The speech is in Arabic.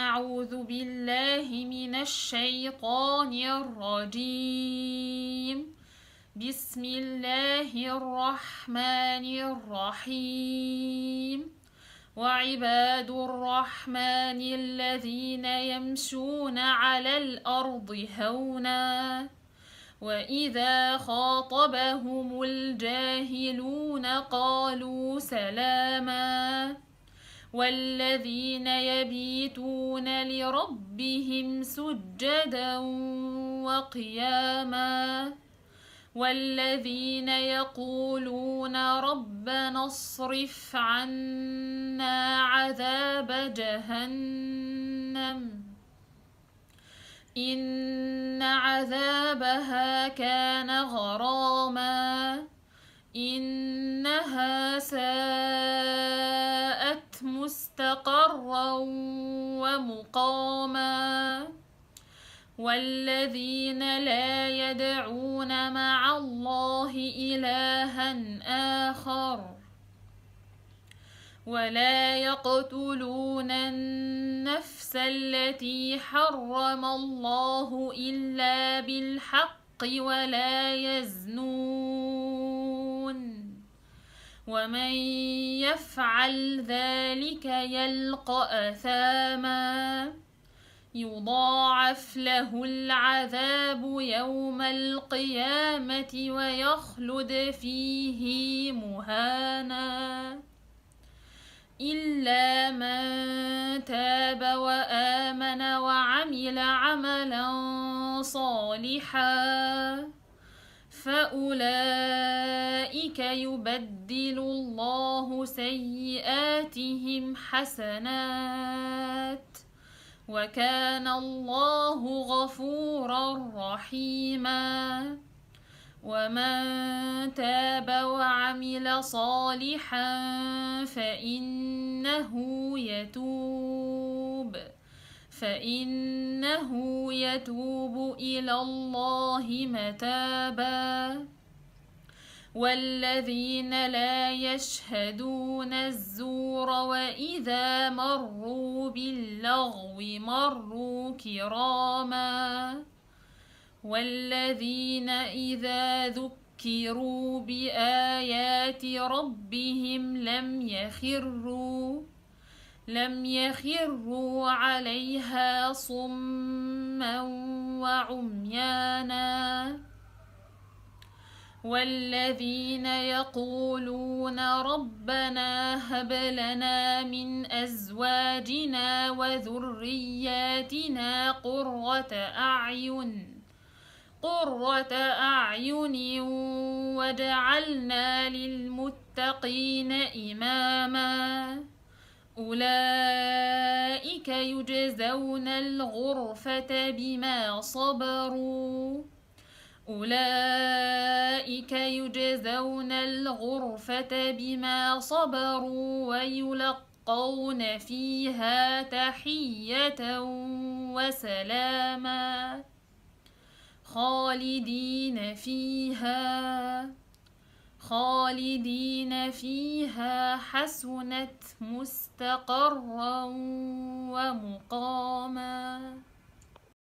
أعوذ بالله من الشيطان الرجيم بسم الله الرحمن الرحيم وعباد الرحمن الذين يمشون على الأرض هونا وإذا خاطبهم الجاهلون قالوا سلاماً والذين يبيتون لربهم سجدا وقياما والذين يقولون ربنا اصرف عنا عذاب جهنم إن عذابها كان غراما إنها ساءت مستقرا ومقاما والذين لا يدعون مع الله إلها آخر ولا يقتلون النفس التي حرم الله إلا بالحق ولا يزنون ومن يفعل ذلك يلقى أثاما يضاعف له العذاب يوم القيامة ويخلد فيه مهانا إلا من تاب وآمن وعمل عملا صالحا فأولئك يبدل الله سيئاتهم حسنات وكان الله غفورا رحيما ومن تاب وعمل صالحا فإنه يتوب فإنه يتوب إلى الله متابا والذين لا يشهدون الزور وإذا مروا باللغو مروا كراما والذين إذا ذكروا بآيات ربهم لم يخروا لم يخروا عليها صما وعميانا والذين يقولون ربنا هب لنا من أزواجنا وذرياتنا قرة أعين قرة أعين وجعلنا للمتقين إماماً أولئك يجزون الغرفة بما صبروا أولئك يجزون الغرفة بما صبروا ويلقون فيها تحية وسلاما خالدين فيها خالدين فيها حسنت مستقرا ومقاما